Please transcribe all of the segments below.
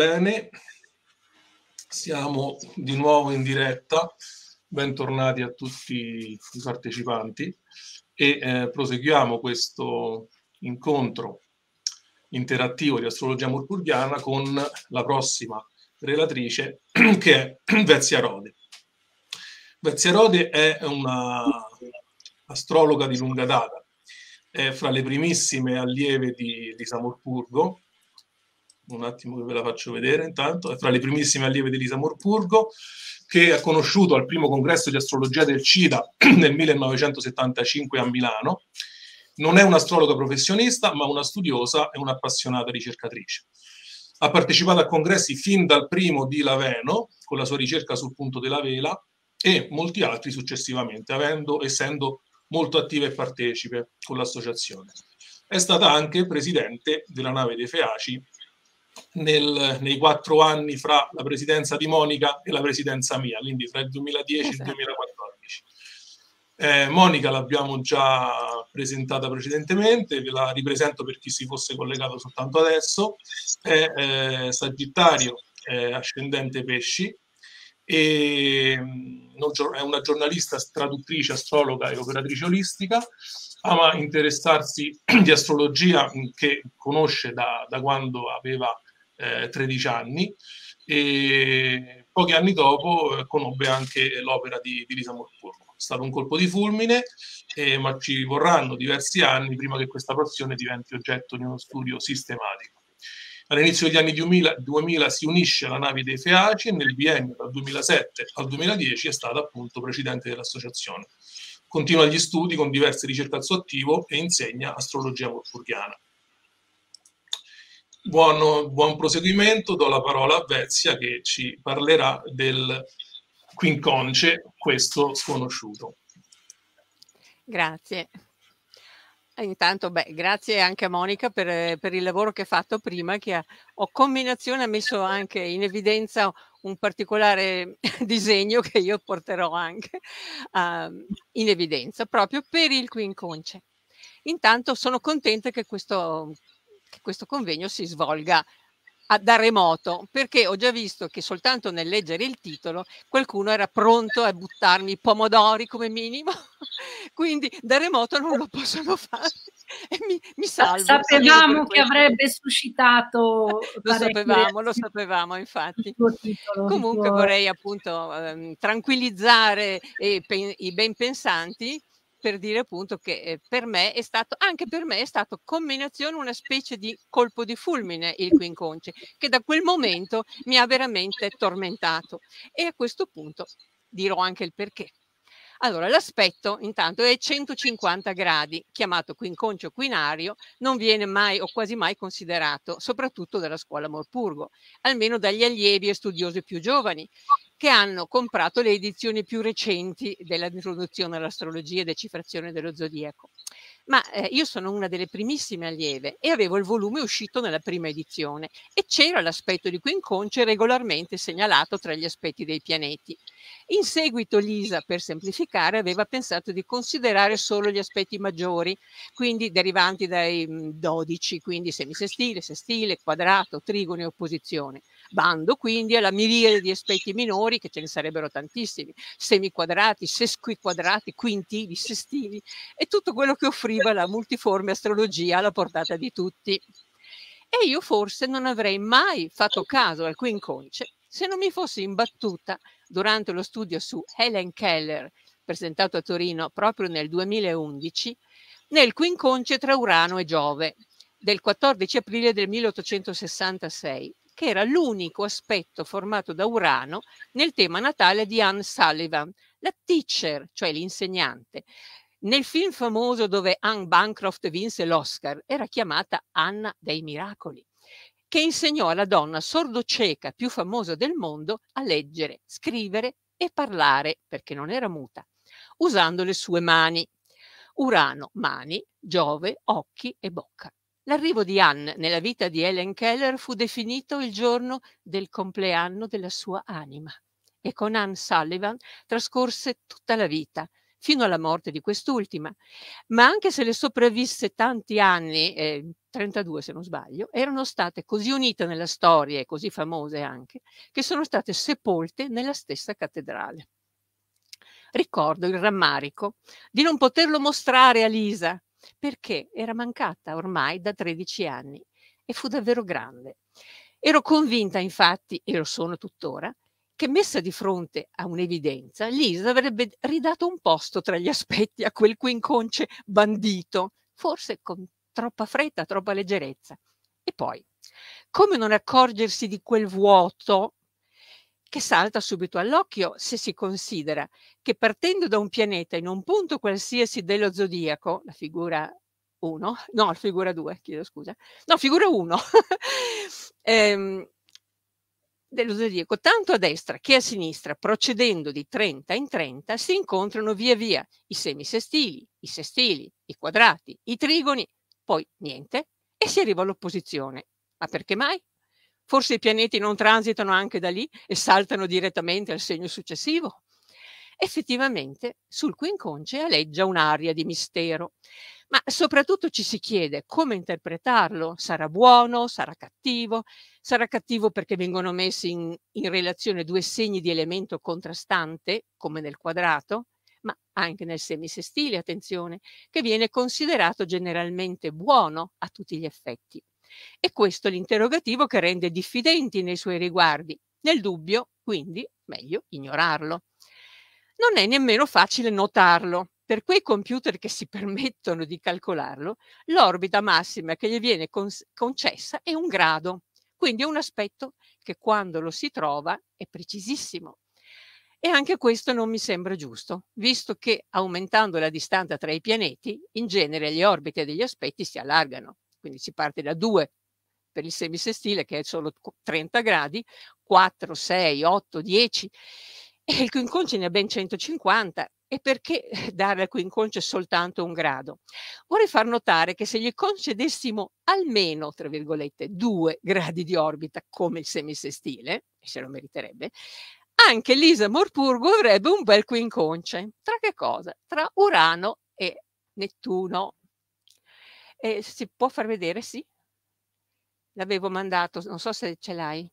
Bene, siamo di nuovo in diretta, bentornati a tutti i partecipanti e eh, proseguiamo questo incontro interattivo di astrologia murburghiana con la prossima relatrice che è Vezia Rode. Vezia Rode è una astrologa di lunga data, è fra le primissime allieve di, di Samurpurgo un attimo che ve la faccio vedere intanto, è fra le primissime allieve di Lisa Morpurgo, che ha conosciuto al primo congresso di astrologia del CIDA nel 1975 a Milano. Non è un'astrologa professionista, ma una studiosa e un'appassionata ricercatrice. Ha partecipato a congressi fin dal primo di Laveno, con la sua ricerca sul punto della vela, e molti altri successivamente, avendo, essendo molto attiva e partecipe con l'associazione. È stata anche presidente della nave dei Feaci nel, nei quattro anni fra la presidenza di Monica e la presidenza mia, quindi tra il 2010 e il 2014. Esatto. Eh, Monica l'abbiamo già presentata precedentemente, ve la ripresento per chi si fosse collegato soltanto adesso, è eh, Sagittario, eh, ascendente pesci, e, mm, non, è una giornalista, traduttrice, astrologa e operatrice olistica, ama interessarsi di astrologia che conosce da, da quando aveva eh, 13 anni e pochi anni dopo eh, conobbe anche l'opera di, di Lisa Morpurno. È stato un colpo di fulmine, eh, ma ci vorranno diversi anni prima che questa passione diventi oggetto di uno studio sistematico. All'inizio degli anni 2000, 2000 si unisce alla nave dei Feaci e nel biennio dal 2007 al 2010 è stata appunto presidente dell'associazione. Continua gli studi con diverse ricerche al suo attivo e insegna astrologia wolfurghiana. Buono, buon proseguimento, do la parola a Vezia che ci parlerà del quinconce, questo sconosciuto. Grazie. Intanto, beh, grazie anche a Monica per, per, il lavoro che ha fatto prima, che ha, ho combinazione ha messo anche in evidenza un particolare disegno che io porterò anche uh, in evidenza proprio per il quinconce. Intanto sono contenta che questo che questo convegno si svolga a, da remoto, perché ho già visto che soltanto nel leggere il titolo qualcuno era pronto a buttarmi i pomodori come minimo, quindi da remoto non lo possono fare. E mi, mi salvo. Sapevamo che avrebbe suscitato. lo sapevamo, lo sapevamo, infatti. Comunque vorrei appunto ehm, tranquillizzare i, i ben pensanti per dire appunto che ehm, per me è stato, anche per me è stato combinazione una specie di colpo di fulmine il Quinconce, che da quel momento mi ha veramente tormentato. E a questo punto dirò anche il perché. Allora, l'aspetto intanto è 150 gradi, chiamato quinconcio quinario, non viene mai o quasi mai considerato, soprattutto dalla scuola Morpurgo, almeno dagli allievi e studiosi più giovani, che hanno comprato le edizioni più recenti dell'introduzione all'astrologia e decifrazione dello zodiaco ma eh, io sono una delle primissime allieve e avevo il volume uscito nella prima edizione e c'era l'aspetto di Quinconce regolarmente segnalato tra gli aspetti dei pianeti. In seguito Lisa, per semplificare, aveva pensato di considerare solo gli aspetti maggiori, quindi derivanti dai 12, mhmm, quindi semisestile, sestile, quadrato, trigone e opposizione. Bando quindi alla miriade di aspetti minori, che ce ne sarebbero tantissimi, semiquadrati, sesquiquadrati, quintili, sestili e tutto quello che offriva la multiforme astrologia alla portata di tutti. E io forse non avrei mai fatto caso al quinconce se non mi fossi imbattuta durante lo studio su Helen Keller, presentato a Torino proprio nel 2011, nel quinconce tra Urano e Giove del 14 aprile del 1866, che era l'unico aspetto formato da Urano nel tema natale di Anne Sullivan, la teacher, cioè l'insegnante. Nel film famoso dove Anne Bancroft vinse l'Oscar era chiamata Anna dei Miracoli, che insegnò alla donna sordocieca più famosa del mondo a leggere, scrivere e parlare, perché non era muta, usando le sue mani. Urano, mani, Giove, occhi e bocca. L'arrivo di Anne nella vita di Helen Keller fu definito il giorno del compleanno della sua anima e con Anne Sullivan trascorse tutta la vita, fino alla morte di quest'ultima. Ma anche se le sopravvisse tanti anni, eh, 32 se non sbaglio, erano state così unite nella storia e così famose anche, che sono state sepolte nella stessa cattedrale. Ricordo il rammarico di non poterlo mostrare a Lisa, perché era mancata ormai da 13 anni e fu davvero grande. Ero convinta, infatti, e lo sono tuttora, che messa di fronte a un'evidenza, Liz avrebbe ridato un posto tra gli aspetti a quel quinconce bandito, forse con troppa fretta, troppa leggerezza. E poi, come non accorgersi di quel vuoto che salta subito all'occhio se si considera che partendo da un pianeta in un punto qualsiasi dello zodiaco, la figura 1, no, la figura 2, chiedo scusa, no, figura 1, ehm, dello zodiaco, tanto a destra che a sinistra, procedendo di 30 in 30, si incontrano via via i semisestili, i sestili, i quadrati, i trigoni, poi niente, e si arriva all'opposizione. Ma perché mai? Forse i pianeti non transitano anche da lì e saltano direttamente al segno successivo? Effettivamente sul quinconce aleggia un'aria di mistero, ma soprattutto ci si chiede come interpretarlo. Sarà buono? Sarà cattivo? Sarà cattivo perché vengono messi in, in relazione due segni di elemento contrastante, come nel quadrato, ma anche nel semisestile, attenzione, che viene considerato generalmente buono a tutti gli effetti. E questo è l'interrogativo che rende diffidenti nei suoi riguardi. Nel dubbio, quindi, meglio ignorarlo. Non è nemmeno facile notarlo. Per quei computer che si permettono di calcolarlo, l'orbita massima che gli viene concessa è un grado. Quindi è un aspetto che quando lo si trova è precisissimo. E anche questo non mi sembra giusto, visto che aumentando la distanza tra i pianeti, in genere le orbite degli aspetti si allargano quindi si parte da 2 per il semisestile che è solo 30 gradi, 4, 6, 8, 10 e il quinconcio ne ha ben 150 e perché dare al quinconcio soltanto un grado? Vorrei far notare che se gli concedessimo almeno, tra virgolette, due gradi di orbita come il semisestile, e se lo meriterebbe, anche Lisa Morpurgo avrebbe un bel quinconce. Tra che cosa? Tra Urano e Nettuno. E si può far vedere? Sì. L'avevo mandato, non so se ce l'hai.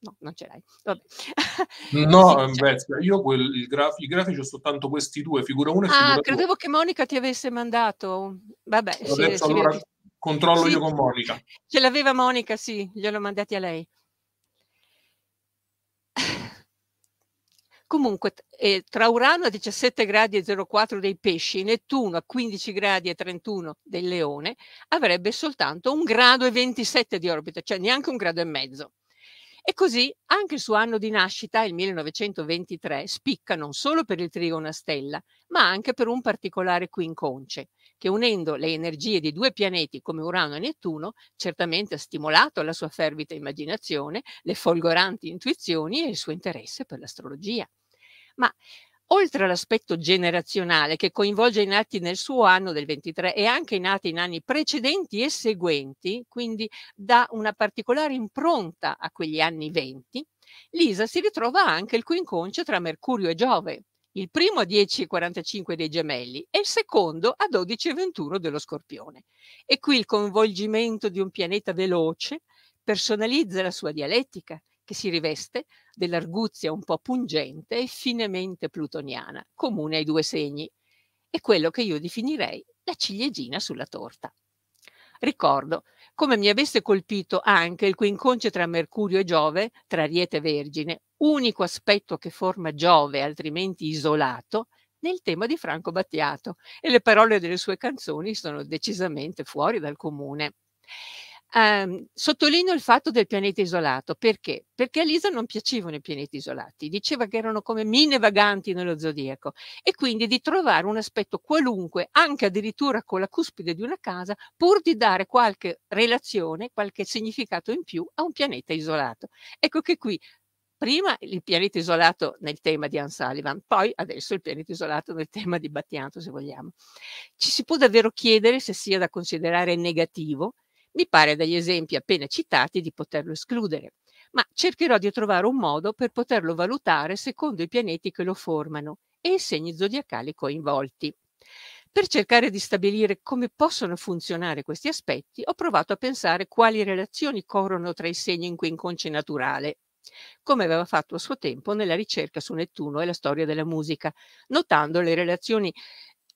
No, non ce l'hai. Vabbè. No, sì, eh, beh, cioè, io quel, il graf, i grafici ho soltanto questi due, figura 1 e ah, figura 2. Ah, credevo che Monica ti avesse mandato. Vabbè, Adesso sì, allora controllo sì, io con Monica. Ce l'aveva Monica, sì, gliel'ho mandati a lei. Comunque, eh, tra Urano a 17 gradi e 04 dei pesci, Nettuno a 15 gradi e 31 del leone, avrebbe soltanto un grado e 27 di orbita, cioè neanche un grado e mezzo. E così anche il suo anno di nascita, il 1923, spicca non solo per il trigono a stella, ma anche per un particolare quinconce, che unendo le energie di due pianeti come Urano e Nettuno, certamente ha stimolato la sua fervita immaginazione, le folgoranti intuizioni e il suo interesse per l'astrologia. Ma oltre all'aspetto generazionale che coinvolge i nati nel suo anno del 23 e anche i nati in anni precedenti e seguenti, quindi dà una particolare impronta a quegli anni 20, Lisa si ritrova anche il quinconcio tra Mercurio e Giove, il primo a 10,45 dei gemelli e il secondo a 12,21 dello scorpione. E qui il coinvolgimento di un pianeta veloce personalizza la sua dialettica, che si riveste dell'arguzia un po' pungente e finemente plutoniana, comune ai due segni, e quello che io definirei la ciliegina sulla torta. Ricordo come mi avesse colpito anche il quinconce tra Mercurio e Giove, tra Ariete e Vergine, unico aspetto che forma Giove, altrimenti isolato, nel tema di Franco Battiato e le parole delle sue canzoni sono decisamente fuori dal comune. Um, sottolineo il fatto del pianeta isolato perché? Perché a Lisa non piacevano i pianeti isolati, diceva che erano come mine vaganti nello zodiaco e quindi di trovare un aspetto qualunque, anche addirittura con la cuspide di una casa, pur di dare qualche relazione, qualche significato in più a un pianeta isolato. Ecco che qui prima il pianeta isolato nel tema di Anne poi adesso il pianeta isolato nel tema di Battianto, se vogliamo. Ci si può davvero chiedere se sia da considerare negativo mi pare dagli esempi appena citati di poterlo escludere, ma cercherò di trovare un modo per poterlo valutare secondo i pianeti che lo formano e i segni zodiacali coinvolti. Per cercare di stabilire come possono funzionare questi aspetti, ho provato a pensare quali relazioni corrono tra i segni in cui inconce naturale, come aveva fatto a suo tempo nella ricerca su Nettuno e la storia della musica, notando le relazioni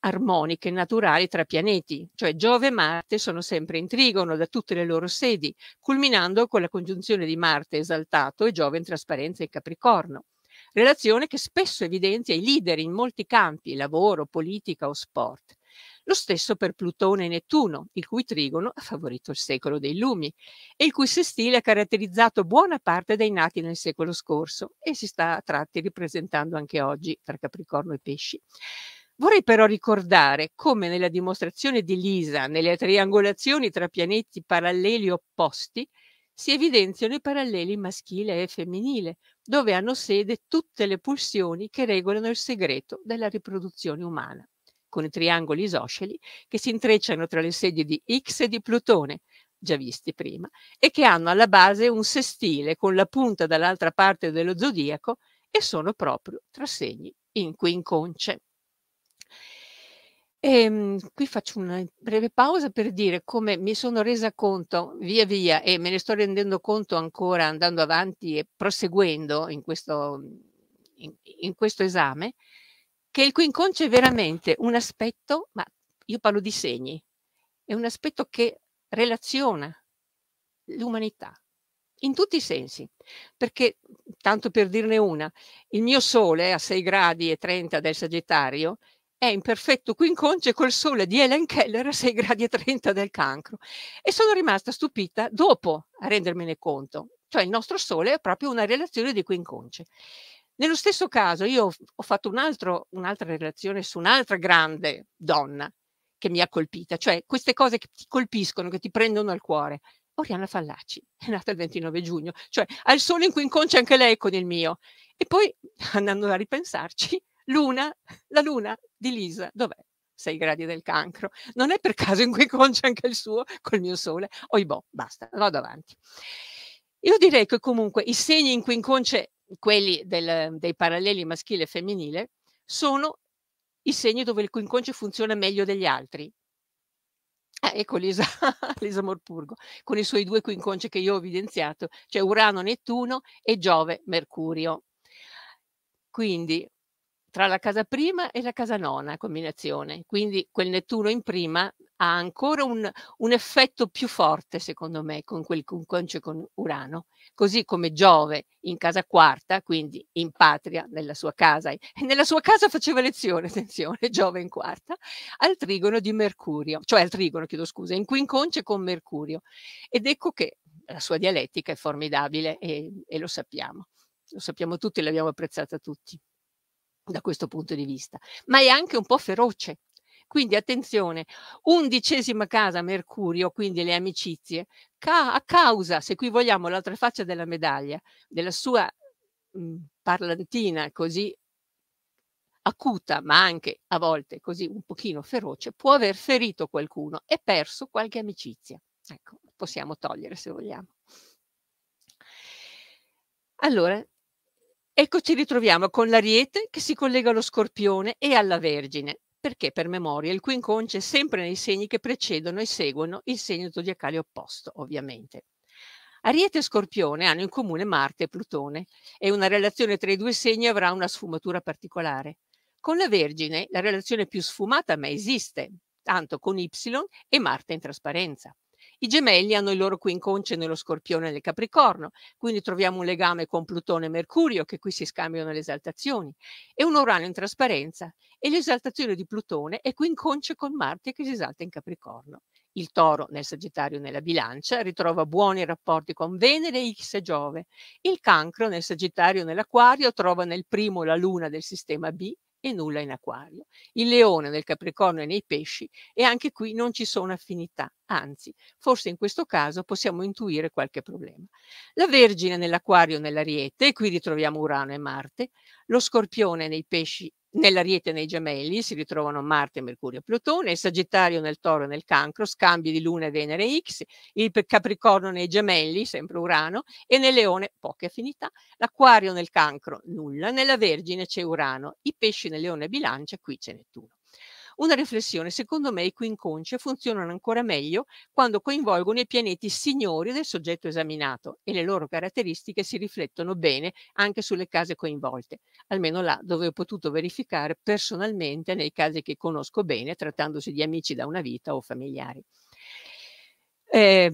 armoniche naturali tra pianeti, cioè Giove e Marte sono sempre in trigono da tutte le loro sedi, culminando con la congiunzione di Marte esaltato e Giove in trasparenza e Capricorno, relazione che spesso evidenzia i leader in molti campi, lavoro, politica o sport. Lo stesso per Plutone e Nettuno, il cui trigono ha favorito il secolo dei lumi e il cui sestile ha caratterizzato buona parte dei nati nel secolo scorso e si sta a tratti ripresentando anche oggi tra Capricorno e Pesci. Vorrei però ricordare come nella dimostrazione di Lisa, nelle triangolazioni tra pianeti paralleli opposti, si evidenziano i paralleli maschile e femminile, dove hanno sede tutte le pulsioni che regolano il segreto della riproduzione umana, con i triangoli isosceli che si intrecciano tra le sedie di X e di Plutone, già visti prima, e che hanno alla base un sestile con la punta dall'altra parte dello zodiaco e sono proprio tra segni in cui inconce. Ehm, qui faccio una breve pausa per dire come mi sono resa conto via via e me ne sto rendendo conto ancora andando avanti e proseguendo in questo, in, in questo esame, che il quinconcio è veramente un aspetto, ma io parlo di segni, è un aspetto che relaziona l'umanità in tutti i sensi, perché tanto per dirne una, il mio sole a 6 gradi e 30 del Sagittario è in perfetto quinconce col sole di Helen Keller a 6 gradi e 30 del cancro e sono rimasta stupita dopo a rendermene conto, cioè il nostro sole è proprio una relazione di quinconce. Nello stesso caso io ho fatto un altro, un'altra relazione su un'altra grande donna che mi ha colpita, cioè queste cose che ti colpiscono, che ti prendono al cuore. Oriana Fallaci, è nata il 29 giugno, cioè ha il sole in quinconce anche lei con il mio. E poi, andando a ripensarci, Luna, la Luna di Lisa, dov'è? Sei gradi del cancro. Non è per caso in cui concia anche il suo, col mio sole. Oibò, boh, basta, vado avanti. Io direi che comunque i segni in cui inconce quelli del, dei paralleli maschile e femminile sono i segni dove il quincunce funziona meglio degli altri. Eh, ecco Lisa, Lisa Morpurgo, con i suoi due quinconci che io ho evidenziato, cioè Urano, Nettuno e Giove, Mercurio. Quindi tra la casa prima e la casa nona combinazione, quindi quel Nettuno in prima ha ancora un, un effetto più forte secondo me con quel conconcio con Urano, così come Giove in casa quarta, quindi in patria, nella sua casa, e nella sua casa faceva lezione, attenzione, Giove in quarta, al trigono di Mercurio, cioè al trigono, chiedo scusa, in quinconce con Mercurio. Ed ecco che la sua dialettica è formidabile e, e lo sappiamo, lo sappiamo tutti l'abbiamo apprezzata tutti da questo punto di vista, ma è anche un po' feroce. Quindi attenzione, undicesima casa Mercurio, quindi le amicizie, ca- a causa, se qui vogliamo l'altra faccia della medaglia, della sua mh, mhmm, parlantina così acuta, ma anche a volte così un pochino feroce, può aver ferito qualcuno e perso qualche amicizia. Ecco, possiamo togliere se vogliamo. Allora, Ecco ci ritroviamo con l'Ariete che si collega allo Scorpione e alla Vergine, perché per memoria il quinconce è sempre nei segni che precedono e seguono il segno zodiacale opposto, ovviamente. Ariete e Scorpione hanno in comune Marte e Plutone e una relazione tra i due segni avrà una sfumatura particolare. Con la Vergine la relazione più sfumata ma esiste, tanto con Y e Marte in trasparenza. I gemelli hanno il loro quinconce nello scorpione e nel capricorno, quindi troviamo un legame con Plutone e Mercurio che qui si scambiano le esaltazioni, e un Urano in trasparenza e l'esaltazione di Plutone è quinconce con Marte che si esalta in capricorno. Il toro nel Sagittario e nella bilancia ritrova buoni rapporti con Venere, X e Giove. Il cancro nel Sagittario e nell'Aquario trova nel primo la luna del sistema B e nulla in acquario. Il leone nel capricorno e nei pesci e anche qui non ci sono affinità, anzi, forse in questo caso possiamo intuire qualche problema. La Vergine nell'acquario e nell'ariete, e qui ritroviamo Urano e Marte, lo scorpione nei pesci nell'ariete e nei gemelli si ritrovano Marte, Mercurio e Plutone, il Sagittario nel Toro e nel Cancro, scambi di Luna e Venere X, il Capricorno nei gemelli, sempre Urano, e nel Leone poche affinità, l'Aquario nel Cancro nulla, nella Vergine c'è Urano, i pesci nel Leone e Bilancia qui c'è Nettuno. Una riflessione, secondo me, i cui funzionano ancora meglio quando coinvolgono i pianeti signori del soggetto esaminato e le loro caratteristiche si riflettono bene anche sulle case coinvolte, almeno là dove ho potuto verificare personalmente nei casi che conosco bene, trattandosi di amici da una vita o familiari. Eh,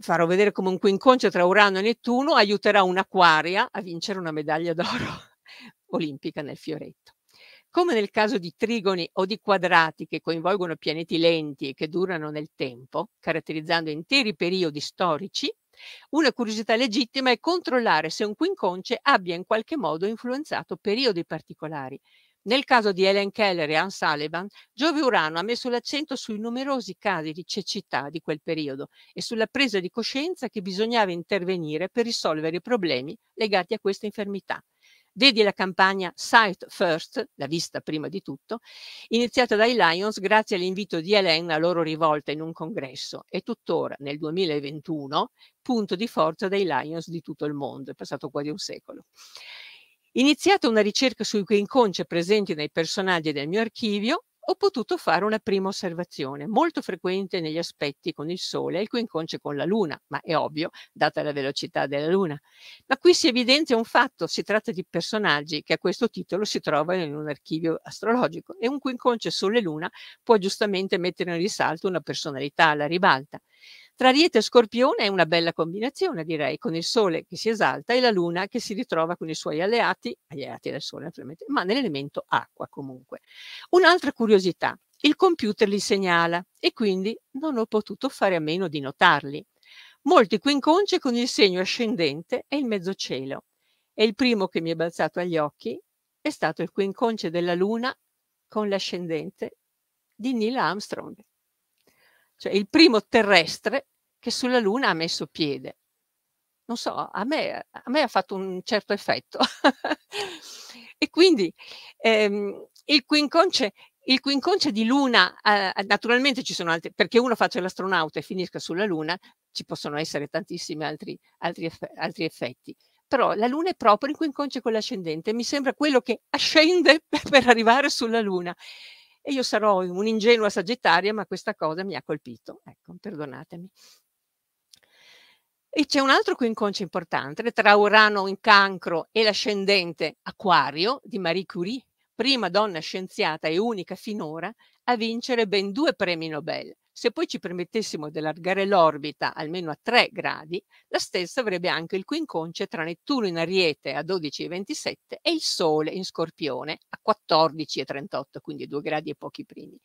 farò vedere come un quinconcio tra Urano e Nettuno aiuterà un'acquaria a vincere una medaglia d'oro olimpica nel fioretto. Come nel caso di trigoni o di quadrati che coinvolgono pianeti lenti e che durano nel tempo, caratterizzando interi periodi storici, una curiosità legittima è controllare se un quinconce abbia in qualche modo influenzato periodi particolari. Nel caso di Helen Keller e Anne Sullivan, Giove Urano ha messo l'accento sui numerosi casi di cecità di quel periodo e sulla presa di coscienza che bisognava intervenire per risolvere i problemi legati a questa infermità. Vedi la campagna Sight First, la vista prima di tutto, iniziata dai Lions grazie all'invito di Helen, a loro rivolta in un congresso, e tuttora nel 2021 punto di forza dei Lions di tutto il mondo. È passato quasi un secolo. Iniziata una ricerca sui quinconce presenti nei personaggi del mio archivio, ho potuto fare una prima osservazione, molto frequente negli aspetti con il Sole e il cui inconcio con la Luna, ma è ovvio, data la velocità della Luna. Ma qui si evidenzia un fatto, si tratta di personaggi che a questo titolo si trovano in un archivio astrologico e un cui inconcio Sole-Luna può giustamente mettere in risalto una personalità alla ribalta. Tra Ariete e Scorpione è una bella combinazione, direi, con il Sole che si esalta e la Luna che si ritrova con i suoi alleati, alleati del Sole naturalmente, ma nell'elemento acqua comunque. Un'altra curiosità, il computer li segnala e quindi non ho potuto fare a meno di notarli. Molti quinconci con il segno ascendente e il mezzocielo. E il primo che mi è balzato agli occhi è stato il quinconce della Luna con l'ascendente di Neil Armstrong cioè il primo terrestre che sulla Luna ha messo piede. Non so, a me, a me ha fatto un certo effetto. e quindi ehm, il quinconce il quinconce di Luna, eh, naturalmente ci sono altri, perché uno faccia l'astronauta e finisca sulla Luna, ci possono essere tantissimi altri, altri, eff altri effetti. Però la Luna è proprio il quinconce con l'ascendente, mi sembra quello che ascende per arrivare sulla Luna e io sarò un'ingenua sagittaria, ma questa cosa mi ha colpito. Ecco, perdonatemi. E c'è un altro quinconcio importante tra Urano in cancro e l'ascendente Aquario di Marie Curie, prima donna scienziata e unica finora a vincere ben due premi Nobel, se poi ci permettessimo di allargare l'orbita almeno a 3 gradi, la stessa avrebbe anche il quinconce tra Nettuno in Ariete a 12,27 e il Sole in Scorpione a 14,38, quindi 2 gradi e pochi primi.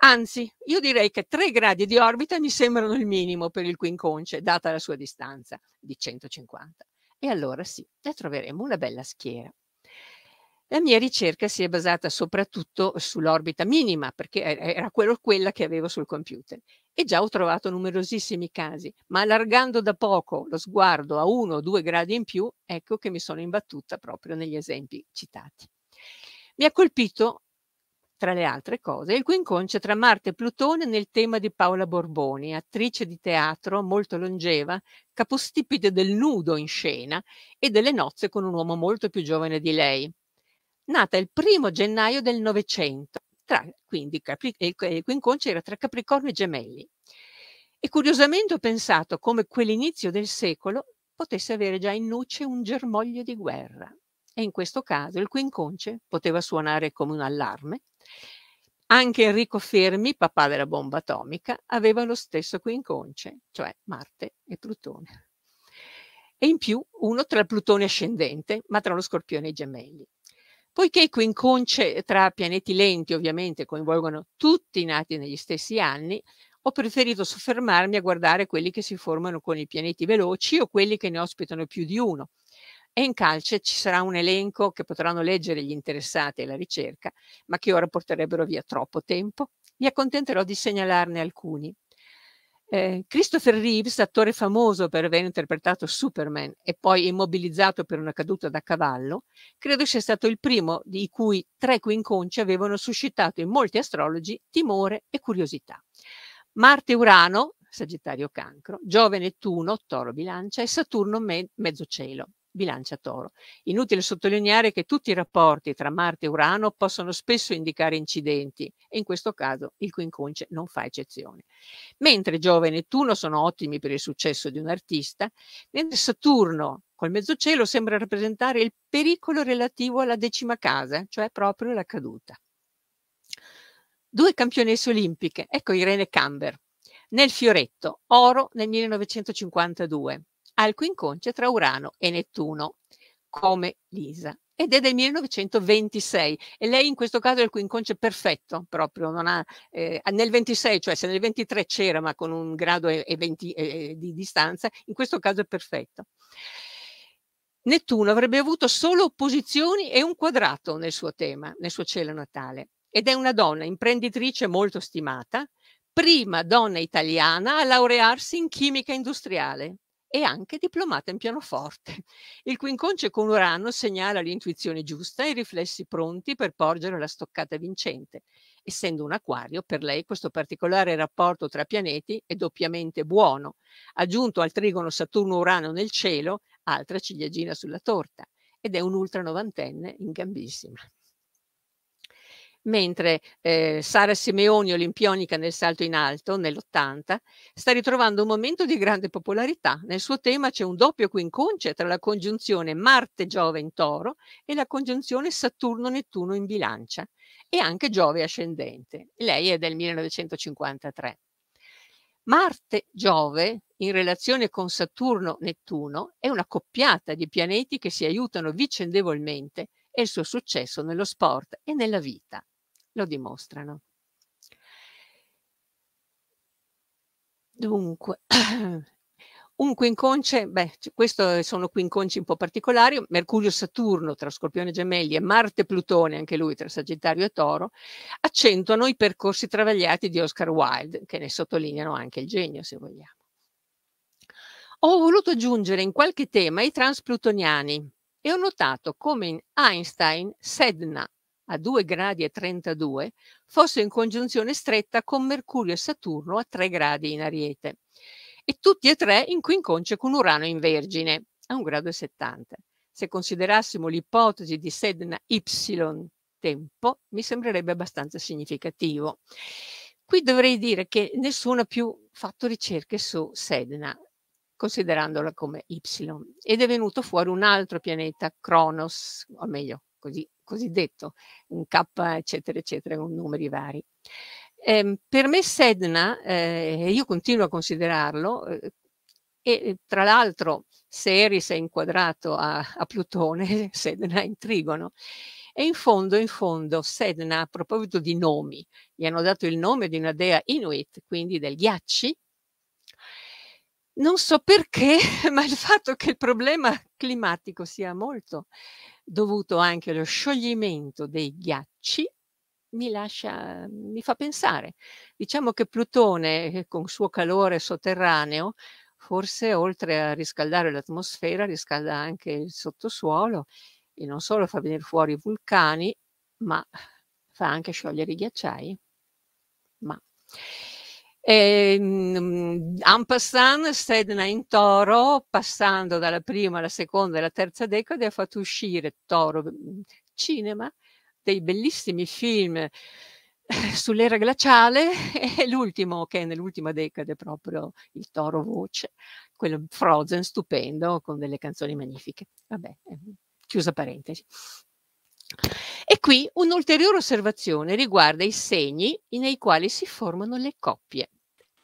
Anzi, io direi che 3 gradi di orbita mi sembrano il minimo per il quinconce, data la sua distanza di 150. E allora sì, ne troveremo una bella schiera. La mia ricerca si è basata soprattutto sull'orbita minima, perché era quello, quella che avevo sul computer. E già ho trovato numerosissimi casi, ma allargando da poco lo sguardo a uno o due gradi in più, ecco che mi sono imbattuta proprio negli esempi citati. Mi ha colpito, tra le altre cose, il quinconcio tra Marte e Plutone nel tema di Paola Borboni, attrice di teatro molto longeva, capostipite del nudo in scena e delle nozze con un uomo molto più giovane di lei, nata il primo gennaio del Novecento, quindi Capri- il quinconcio era tra Capricorno e Gemelli. E curiosamente ho pensato come quell'inizio del secolo potesse avere già in nuce un germoglio di guerra. E in questo caso il quinconce poteva suonare come un allarme. Anche Enrico Fermi, papà della bomba atomica, aveva lo stesso quinconce, cioè Marte e Plutone. E in più uno tra il Plutone ascendente, ma tra lo Scorpione e i Gemelli. Poiché i quinconce tra pianeti lenti ovviamente coinvolgono tutti i nati negli stessi anni, ho preferito soffermarmi a guardare quelli che si formano con i pianeti veloci o quelli che ne ospitano più di uno. E in calce ci sarà un elenco che potranno leggere gli interessati alla ricerca, ma che ora porterebbero via troppo tempo. Mi accontenterò di segnalarne alcuni. Eh, Christopher Reeves, attore famoso per aver interpretato Superman e poi immobilizzato per una caduta da cavallo, credo sia stato il primo di cui tre quinconci avevano suscitato in molti astrologi timore e curiosità. Marte Urano, Sagittario Cancro, Giove Nettuno, Toro Bilancia e Saturno me- Mezzocielo bilancia toro. Inutile sottolineare che tutti i rapporti tra Marte e Urano possono spesso indicare incidenti e in questo caso il quinconce non fa eccezione. Mentre Giove e Nettuno sono ottimi per il successo di un artista, mentre Saturno col mezzocielo sembra rappresentare il pericolo relativo alla decima casa, cioè proprio la caduta. Due campionesse olimpiche, ecco Irene Camber, nel fioretto, oro nel 1952, al quinconcio tra Urano e Nettuno, come Lisa. Ed è del 1926 e lei in questo caso è il quinconcio perfetto, proprio ha, eh, nel 26, cioè se nel 23 c'era ma con un grado e, e 20, eh, di distanza, in questo caso è perfetto. Nettuno avrebbe avuto solo opposizioni e un quadrato nel suo tema, nel suo cielo natale. Ed è una donna imprenditrice molto stimata, prima donna italiana a laurearsi in chimica industriale e anche diplomata in pianoforte. Il quinconce con Urano segnala l'intuizione giusta e i riflessi pronti per porgere la stoccata vincente. Essendo un acquario, per lei questo particolare rapporto tra pianeti è doppiamente buono, aggiunto al trigono Saturno-Urano nel cielo, altra ciliegina sulla torta, ed è un'ultra novantenne in gambissima mentre eh, Sara Simeoni, olimpionica nel salto in alto nell'80, sta ritrovando un momento di grande popolarità. Nel suo tema c'è un doppio quinconce tra la congiunzione Marte-Giove in toro e la congiunzione Saturno-Nettuno in bilancia e anche Giove ascendente. Lei è del 1953. Marte-Giove in relazione con Saturno-Nettuno è una coppiata di pianeti che si aiutano vicendevolmente e il suo successo nello sport e nella vita lo dimostrano. Dunque, un quinconce, beh, questo sono quinconci un po' particolari, Mercurio-Saturno tra Scorpione e Gemelli e Marte-Plutone, anche lui tra Sagittario e Toro, accentuano i percorsi travagliati di Oscar Wilde, che ne sottolineano anche il genio, se vogliamo. Ho voluto aggiungere in qualche tema i transplutoniani e ho notato come in Einstein, Sedna a 2 gradi e 32 fosse in congiunzione stretta con Mercurio e Saturno a 3 gradi in Ariete e tutti e tre in quinconce con Urano in Vergine a 1 grado e 70. Se considerassimo l'ipotesi di Sedna Y tempo, mi sembrerebbe abbastanza significativo. Qui dovrei dire che nessuno ha più fatto ricerche su Sedna, considerandola come Y, ed è venuto fuori un altro pianeta, Cronos, o meglio, così, cosiddetto, un K eccetera eccetera con numeri vari. Eh, per me Sedna, eh, io continuo a considerarlo, eh, e tra l'altro se Eris è inquadrato a, a Plutone, Sedna è in trigono. E in fondo, in fondo, Sedna, a proposito di nomi, gli hanno dato il nome di una dea Inuit, quindi del ghiacci. Non so perché, ma il fatto che il problema climatico sia molto dovuto anche allo scioglimento dei ghiacci, mi lascia, mi fa pensare. Diciamo che Plutone, eh, con suo calore sotterraneo, forse oltre a riscaldare l'atmosfera, riscalda anche il sottosuolo e non solo fa venire fuori i vulcani, ma fa anche sciogliere i ghiacciai. Ma e, um, Sedna in toro, passando dalla prima alla seconda e alla terza decade, ha fatto uscire Toro mm, Cinema dei bellissimi film eh, sull'era glaciale e l'ultimo che è nell'ultima decade proprio il Toro Voce, quello Frozen stupendo con delle canzoni magnifiche. Vabbè, eh, chiusa parentesi. E qui un'ulteriore osservazione riguarda i segni nei quali si formano le coppie.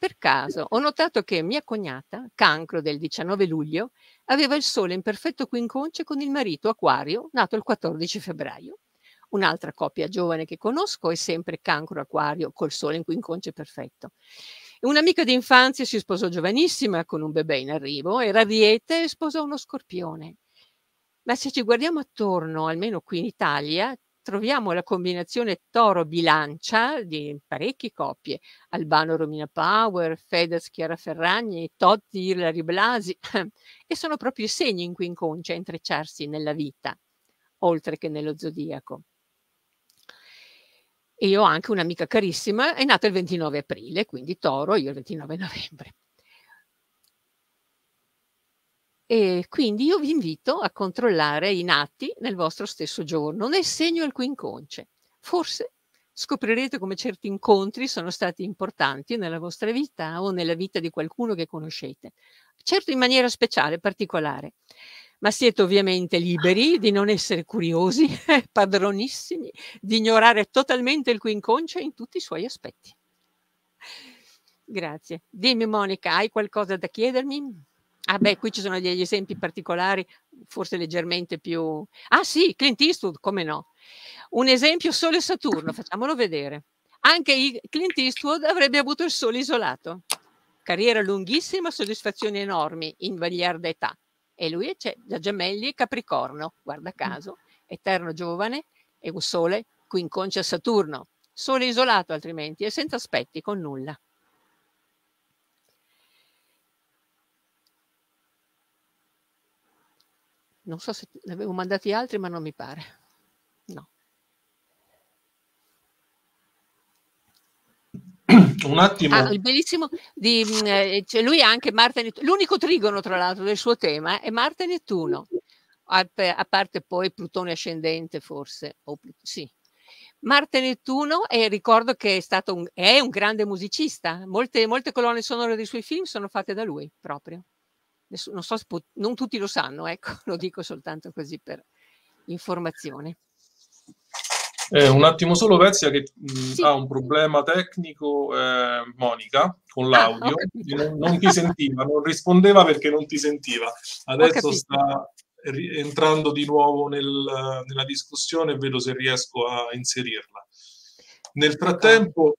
Per caso ho notato che mia cognata, cancro del 19 luglio, aveva il sole in perfetto quinconce con il marito acquario, nato il 14 febbraio. Un'altra coppia giovane che conosco è sempre cancro acquario col sole in quinconce perfetto. Un'amica d'infanzia si sposò giovanissima con un bebè in arrivo, era ariete e sposò uno scorpione. Ma se ci guardiamo attorno, almeno qui in Italia, troviamo la combinazione toro-bilancia di parecchie coppie, Albano Romina Power, Fedez Chiara Ferragni, Totti Ilari Blasi, e sono proprio i segni in cui inconcia a intrecciarsi nella vita, oltre che nello zodiaco. E io ho anche un'amica carissima, è nata il 29 aprile, quindi toro, io il 29 novembre. E quindi io vi invito a controllare i nati nel vostro stesso giorno, nel segno al quinconce. Forse scoprirete come certi incontri sono stati importanti nella vostra vita o nella vita di qualcuno che conoscete, certo in maniera speciale, particolare. Ma siete ovviamente liberi di non essere curiosi, padronissimi, di ignorare totalmente il quinconce in tutti i suoi aspetti. Grazie. Dimmi Monica, hai qualcosa da chiedermi? Ah beh, qui ci sono degli esempi particolari, forse leggermente più... Ah sì, Clint Eastwood, come no? Un esempio Sole e Saturno, facciamolo vedere. Anche Clint Eastwood avrebbe avuto il Sole isolato. Carriera lunghissima, soddisfazioni enormi in vagliarda età. E lui c'è cioè, da gemelli e capricorno, guarda mm. caso, eterno giovane e un sole qui inconcia Saturno. Sole isolato altrimenti e senza aspetti, con nulla. non so se ne avevo mandati altri, ma non mi pare. No. Un attimo. Ah, il bellissimo di, mm, eh, cioè lui ha anche Marte Nettuno, l'unico trigono tra l'altro del suo tema è Marte Nettuno, a, a parte poi Plutone ascendente forse, o, sì. Marte Nettuno e ricordo che è stato un, è un grande musicista, molte, molte colonne sonore dei suoi film sono fatte da lui proprio non, so se pot- non tutti lo sanno, ecco, lo dico soltanto così per informazione. Eh, un attimo solo, Vezia, che mh, mm, sì. ha un problema tecnico, eh, Monica, con ah, l'audio. Ah, non, non, ti sentiva, non rispondeva perché non ti sentiva. Adesso sta ri- entrando di nuovo nel, nella discussione e vedo se riesco a inserirla. Nel ecco. frattempo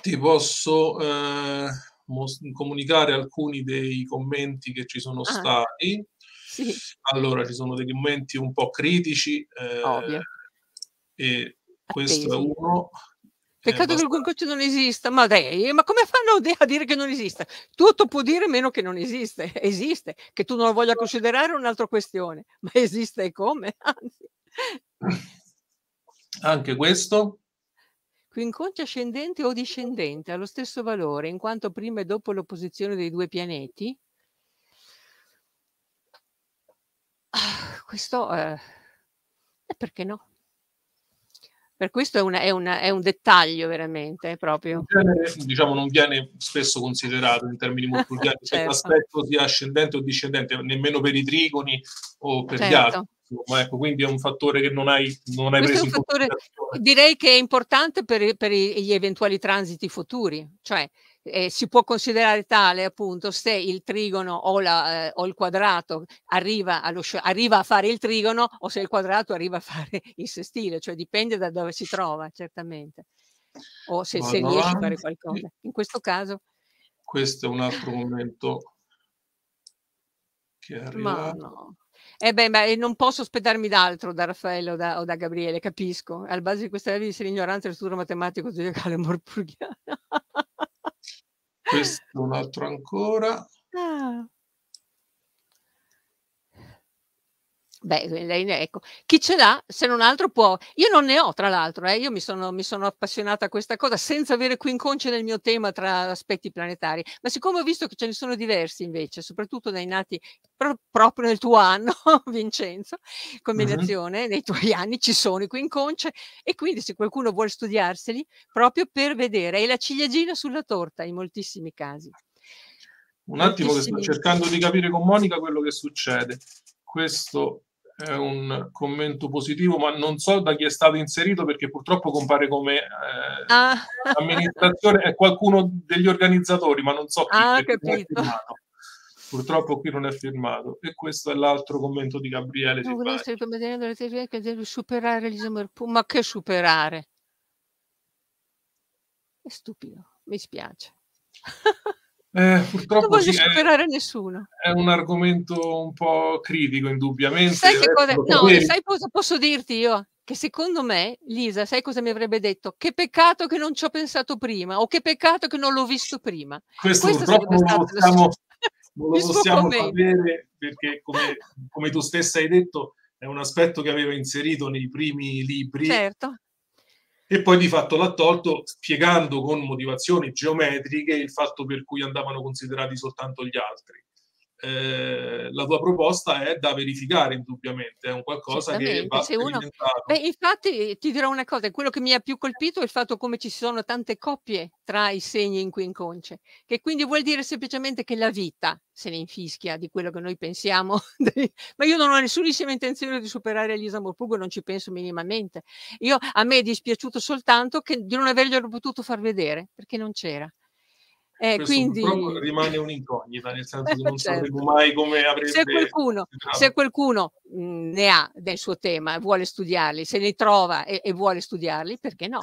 ti posso eh, mos- comunicare alcuni dei commenti che ci sono ah. stati. Sì. Allora, ci sono dei commenti un po' critici. Eh, e questo Attesi. è uno. Peccato eh, che il Guancoccio non esista, ma dai, ma come fanno a dire che non esista? Tutto può dire meno che non esiste, esiste, che tu non lo voglia considerare è un'altra questione, ma esiste e come? Anzi. Anche questo? Quincuncio ascendente o discendente ha lo stesso valore in quanto prima e dopo l'opposizione dei due pianeti? Ah, questo eh, eh perché no? Per questo è, una, è, una, è un dettaglio veramente proprio. Genere, diciamo, non viene spesso considerato in termini molto chiari certo. se l'aspetto sia ascendente o discendente, nemmeno per i trigoni o per certo. gli altri. Ma ecco, quindi è un fattore che non hai, non hai preso in fattore, Direi che è importante per, per gli eventuali transiti futuri, cioè eh, si può considerare tale appunto se il trigono o, la, eh, o il quadrato arriva, allo, arriva, a fare il trigono o se il quadrato arriva a fare il sestile, cioè dipende da dove si trova certamente o se, se riesce a fare qualcosa. In questo caso... Questo è un altro momento che arriva... Ma no. Eh beh, ma eh, non posso aspettarmi d'altro da Raffaello o da, o da Gabriele, capisco. Al base di questa vita di l'ignoranza del futuro matematico zodiacale morpurghiano. Questo un altro ancora. Ah. Beh, lei, ecco, chi ce l'ha se non altro può. Io non ne ho, tra l'altro, eh. io mi sono, mi sono, appassionata a questa cosa senza avere qui in quinconce nel mio tema tra aspetti planetari, ma siccome ho visto che ce ne sono diversi invece, soprattutto dai nati pro proprio nel tuo anno, Vincenzo, combinazione, uh -huh. nei tuoi anni ci sono i quinconce e quindi se qualcuno vuole studiarseli, proprio per vedere, è la ciliegina sulla torta in moltissimi casi. Un attimo moltissimi... che sto cercando di capire con Monica quello che succede. Questo eh, un commento positivo, ma non so da chi è stato inserito perché purtroppo compare come eh, ah. amministrazione, è qualcuno degli organizzatori, ma non so chi. Ah, Purtroppo qui non è firmato. E questo è l'altro commento di Gabriele. Non vuole essere superare Ma che superare? È stupido, mi spiace. Eh, purtroppo non voglio sì, superare è, nessuno. È un argomento un po' critico, indubbiamente. Sai, eh, cosa, no, sai cosa posso dirti io? Che secondo me, Lisa, sai cosa mi avrebbe detto? Che peccato che non ci ho pensato prima, o che peccato che non l'ho visto prima. Questo Questa purtroppo non lo possiamo, non lo possiamo sapere perché, come, come tu stessa hai detto, è un aspetto che aveva inserito nei primi libri. Certo e poi di fatto l'ha tolto spiegando con motivazioni geometriche il fatto per cui andavano considerati soltanto gli altri. Eh, la tua proposta è da verificare indubbiamente, è un qualcosa che va uno... Beh, infatti eh, ti dirò una cosa, quello che mi ha più colpito è il fatto come ci sono tante coppie tra i segni in cui quinconce, che quindi vuol dire semplicemente che la vita se ne infischia di quello che noi pensiamo, ma io non ho nessunissima intenzione di superare Elisa Morpugo, non ci penso minimamente. Io, a me è dispiaciuto soltanto che, di non averglielo potuto far vedere, perché non c'era. Eh, quindi... rimane un'incognita, nel senso che non certo. sapremo mai come avrebbe... Se qualcuno, se qualcuno ne ha del suo tema e vuole studiarli, se ne trova e, e vuole studiarli, perché no?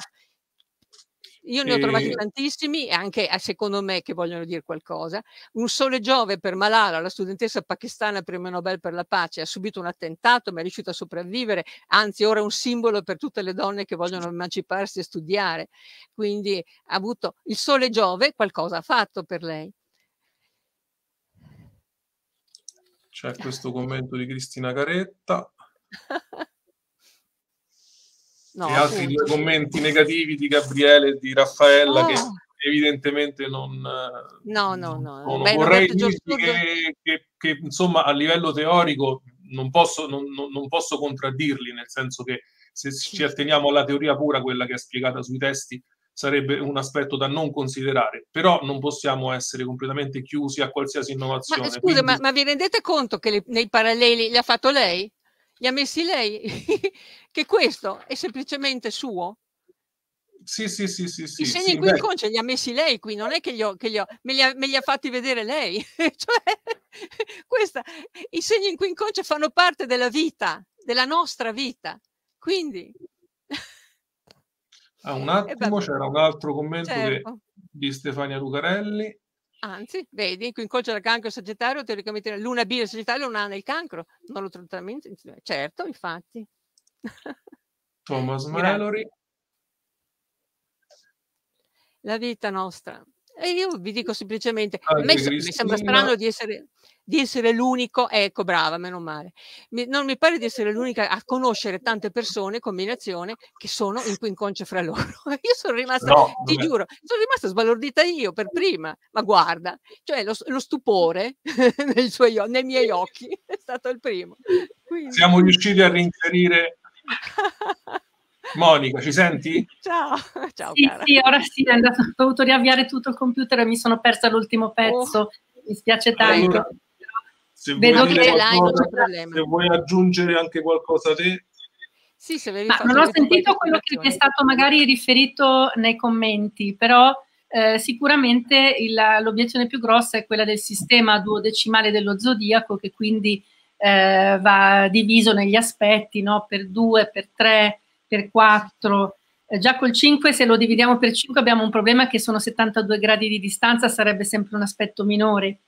Io ne ho trovati tantissimi, anche eh, secondo me che vogliono dire qualcosa. Un sole Giove per Malala, la studentessa pakistana premio Nobel per la pace, ha subito un attentato, ma è riuscita a sopravvivere, anzi ora è un simbolo per tutte le donne che vogliono emanciparsi e studiare. Quindi ha avuto il sole Giove, qualcosa ha fatto per lei. C'è questo commento di Cristina Caretta. No, e altri due commenti negativi di Gabriele e di Raffaella ah. che evidentemente non... Eh, no, no, no. no. Beh, vorrei dirti Giorgio... che, che, che, insomma a livello teorico non posso, non, non posso contraddirli, nel senso che se ci atteniamo alla teoria pura, quella che è spiegata sui testi, sarebbe un aspetto da non considerare, però non possiamo essere completamente chiusi a qualsiasi innovazione. Ma, scusa, quindi... ma, ma, vi rendete conto che le, nei paralleli li ha fatto lei? li ha messi lei, che questo è semplicemente suo. Sì, sì, sì, sì. sì I segni sì, qui in concia li ha messi lei qui, non è che, li ho, che li ho, me, li ha, me, li ha, fatti vedere lei. cioè, questa, I segni in qui in concia fanno parte della vita, della nostra vita. Quindi... ah, un attimo, c'era un altro commento certo. che, di Stefania Lucarelli. Anzi, vedi, qui in coach al cancro sagittario, teoricamente luna B del sagittario non ha nel cancro, non lo totalmente, certo, infatti. Thomas Mallory. La vita nostra. E io vi dico semplicemente, a me, mi sembra strano di essere di essere l'unico, ecco brava, meno male, mi, non mi pare di essere l'unica a conoscere tante persone, combinazione, che sono in quinconcia fra loro. io sono rimasta, no, ti è... giuro, sono rimasta sbalordita io per prima, ma guarda, cioè lo, lo stupore nei, suoi, nei miei occhi è stato il primo. Quindi... Siamo riusciti a rinchiarire... Monica, ci senti? Ciao, ciao. Sì, cara. sì, ora sì, andato, ho dovuto riavviare tutto il computer e mi sono persa l'ultimo oh. pezzo. Oh. Mi spiace tanto. Allora se Vedo vuoi, che l'hai, non problema. Se vuoi aggiungere anche qualcosa a te. Sì, se avevi Ma non ho sentito quello che ti è stato magari riferito nei commenti, però eh, sicuramente il, l'obiezione più grossa è quella del sistema duodecimale dello zodiaco che quindi eh, va diviso negli aspetti no? per 2, per 3, per 4. Eh, già col 5, se lo dividiamo per 5, abbiamo un problema che sono 72 gradi di distanza, sarebbe sempre un aspetto minore.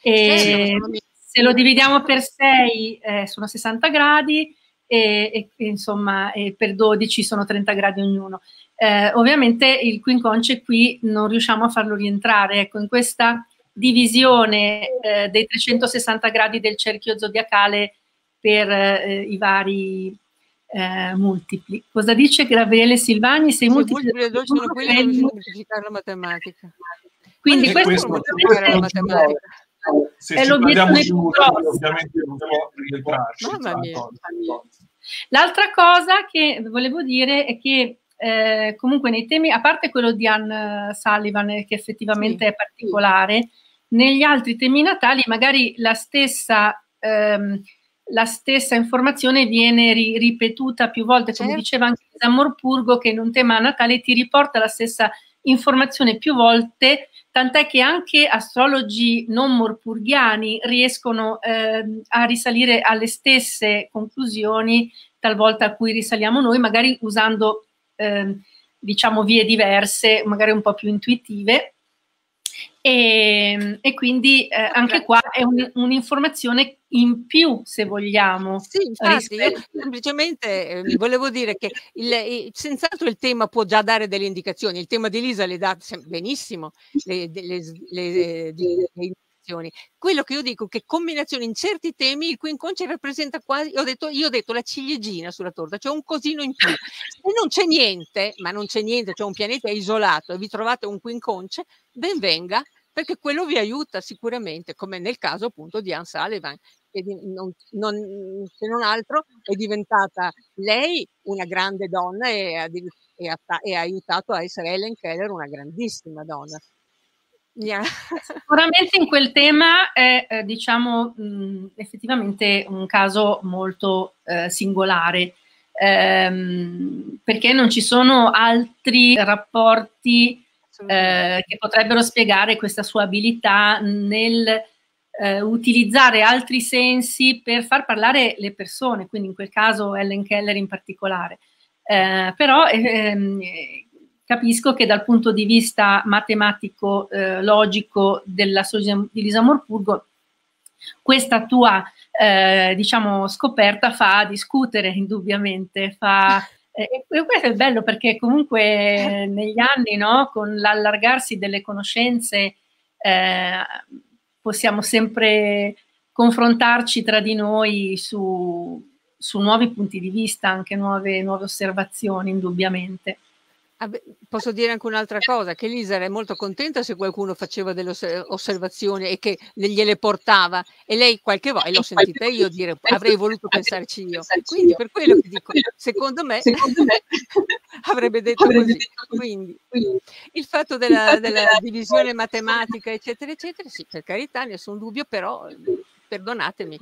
E, sì, certo, se lo dividiamo per 6 eh, sono 60 gradi e, e insomma e per 12 sono 30 gradi ognuno. Eh, ovviamente il quinconce qui non riusciamo a farlo rientrare, ecco in questa divisione eh, dei 360 gradi del cerchio zodiacale per eh, i vari eh, multipli. Cosa dice Gabriele Silvani? Se i multipli, multipli del sono quelli che non bisogna la matematica. Quindi questo, questo, questo, questo, questo, se è ci parliamo di mutare, ovviamente dobbiamo rientrarci. L'altra cosa che volevo dire è che eh, comunque nei temi, a parte quello di Anne Sullivan che effettivamente sì. è particolare, negli altri temi natali magari la stessa, ehm, la stessa informazione viene ri- ripetuta più volte, come certo. diceva anche Zamorpurgo che in un tema natale ti riporta la stessa informazione più volte tant'è che anche astrologi non morpurghiani riescono eh, a risalire alle stesse conclusioni talvolta a cui risaliamo noi, magari usando eh, diciamo vie diverse, magari un po' più intuitive. E, ehm, e quindi eh, anche qua è un, un'informazione in più, se vogliamo. Sì, infatti, rispetto... io semplicemente eh, volevo dire che il, il, senz'altro il tema può già dare delle indicazioni. Il tema di Lisa le dà benissimo le, le, le, eh, le indicazioni. Quello che io dico è che combinazione in certi temi il cui inconcio rappresenta quasi, ho detto, io ho detto la ciliegina sulla torta, cioè un cosino in più. Se non c'è niente, ma non c'è niente, cioè un pianeta isolato e vi trovate un quinconce, ben venga, perché quello vi aiuta sicuramente, come nel caso appunto di Anne Sullivan, che non, non, mm, se non altro è diventata lei una grande donna e ha, e ha, e ha aiutato a essere Ellen Keller una grandissima donna. Yeah. Sicuramente in quel tema è eh, diciamo mh, mm, effettivamente un caso molto eh, singolare ehm, perché non ci sono altri rapporti eh, che potrebbero spiegare questa sua abilità nel eh, utilizzare altri sensi per far parlare le persone, quindi in quel caso Ellen Keller in particolare. Eh, però ehm, capisco che dal punto di vista matematico, eh, logico della di Lisa Morpurgo, questa tua eh, diciamo, scoperta fa discutere indubbiamente, fa eh, e, questo è bello perché comunque certo. negli anni, no, con l'allargarsi delle conoscenze, eh, possiamo sempre confrontarci tra di noi su, su nuovi punti di vista, anche nuove, nuove osservazioni, indubbiamente posso dire anche un'altra cosa, che Lisa era molto contenta se qualcuno faceva delle osservazioni e che gliele portava e lei qualche volta, e l'ho sentita io dire, avrei voluto pensarci io. Quindi per quello che dico, secondo me, avrebbe detto così. Quindi il fatto della, della divisione matematica, eccetera, eccetera, sì, per carità, nessun dubbio, però perdonatemi,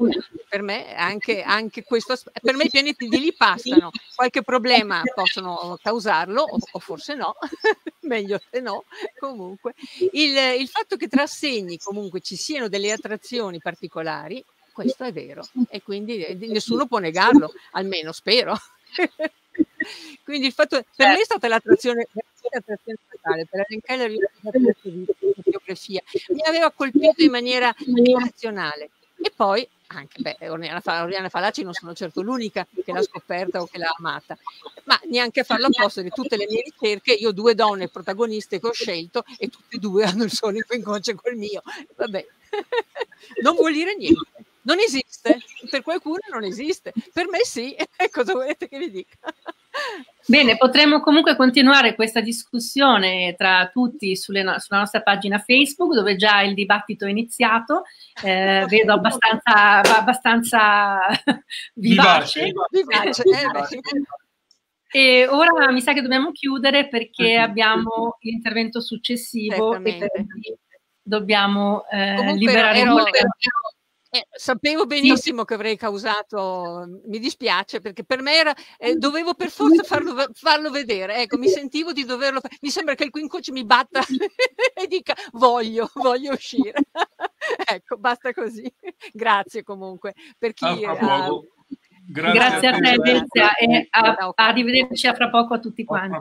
per me anche, anche questo per me i pianeti di lì passano, qualche problema possono causarlo o, o forse no, meglio se no, comunque. Il, il fatto che tra segni comunque ci siano delle attrazioni particolari, questo è vero e quindi eh, nessuno può negarlo, almeno spero. quindi il fatto per me è stata l'attrazione l'attrazione totale per Allen Keller io, geografia mi aveva colpito in maniera irrazionale e poi, anche beh, Oriana, Oriana Falaci non sono certo l'unica che l'ha scoperta o che l'ha amata, ma neanche a farlo apposta di tutte le mie ricerche, io due donne protagoniste che ho scelto e tutte e due hanno il suo in conce col mio. Vabbè, non vuol dire niente. Non esiste, per qualcuno non esiste, per me sì, cosa ecco, volete che vi dica? Bene, potremmo comunque continuare questa discussione tra tutti sulle, sulla nostra pagina Facebook, dove già il dibattito è iniziato. Eh, vedo abbastanza, abbastanza vivace. vivace. E ora mi sa che dobbiamo chiudere perché abbiamo l'intervento successivo e dobbiamo eh, liberare ero, ero, eh, sapevo benissimo che avrei causato, mi dispiace perché per me era, eh, mm. dovevo per forza farlo, farlo, vedere, ecco, mi sentivo di doverlo fare, mi sembra che il Queen Coach mi batta e dica voglio, voglio uscire. ecco, basta così. Grazie comunque per chi... Ah, eh, ha... Grazie, Grazie, a te, Delzia, e a, arrivederci a fra poco a tutti quanti.